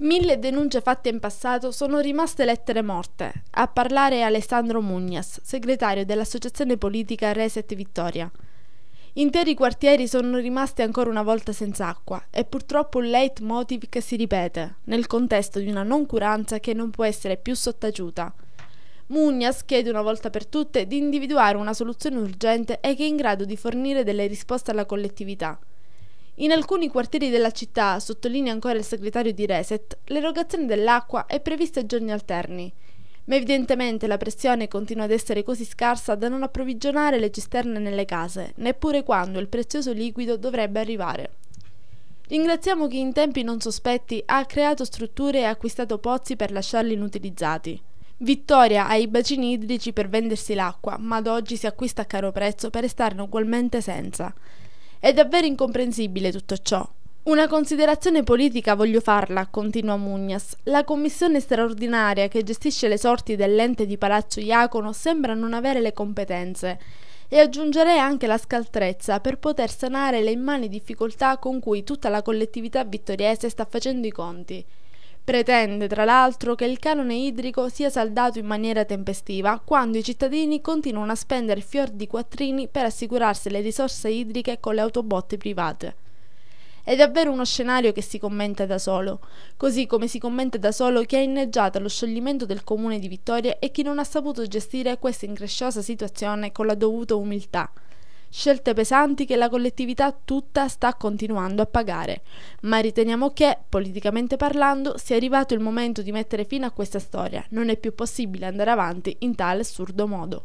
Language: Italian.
Mille denunce fatte in passato sono rimaste lettere morte. A parlare è Alessandro Mugnas, segretario dell'associazione politica Reset Vittoria. Interi quartieri sono rimasti ancora una volta senza acqua, è purtroppo un leitmotiv che si ripete, nel contesto di una noncuranza che non può essere più sottaciuta. Mugnas chiede una volta per tutte di individuare una soluzione urgente e che è in grado di fornire delle risposte alla collettività. In alcuni quartieri della città, sottolinea ancora il segretario di Reset, l'erogazione dell'acqua è prevista a giorni alterni. Ma evidentemente la pressione continua ad essere così scarsa da non approvvigionare le cisterne nelle case, neppure quando il prezioso liquido dovrebbe arrivare. Ringraziamo chi in tempi non sospetti ha creato strutture e acquistato pozzi per lasciarli inutilizzati. Vittoria ha i bacini idrici per vendersi l'acqua, ma ad oggi si acquista a caro prezzo per restarne ugualmente senza. È davvero incomprensibile tutto ciò. Una considerazione politica voglio farla, continua Mugnas. La commissione straordinaria che gestisce le sorti dell'ente di Palazzo Iacono sembra non avere le competenze e aggiungerei anche la scaltrezza per poter sanare le immani difficoltà con cui tutta la collettività vittoriese sta facendo i conti. Pretende tra l'altro che il canone idrico sia saldato in maniera tempestiva, quando i cittadini continuano a spendere fior di quattrini per assicurarsi le risorse idriche con le autobotte private. È davvero uno scenario che si commenta da solo, così come si commenta da solo chi ha inneggiato lo scioglimento del comune di Vittoria e chi non ha saputo gestire questa incresciosa situazione con la dovuta umiltà scelte pesanti che la collettività tutta sta continuando a pagare, ma riteniamo che, politicamente parlando, sia arrivato il momento di mettere fine a questa storia, non è più possibile andare avanti in tale assurdo modo.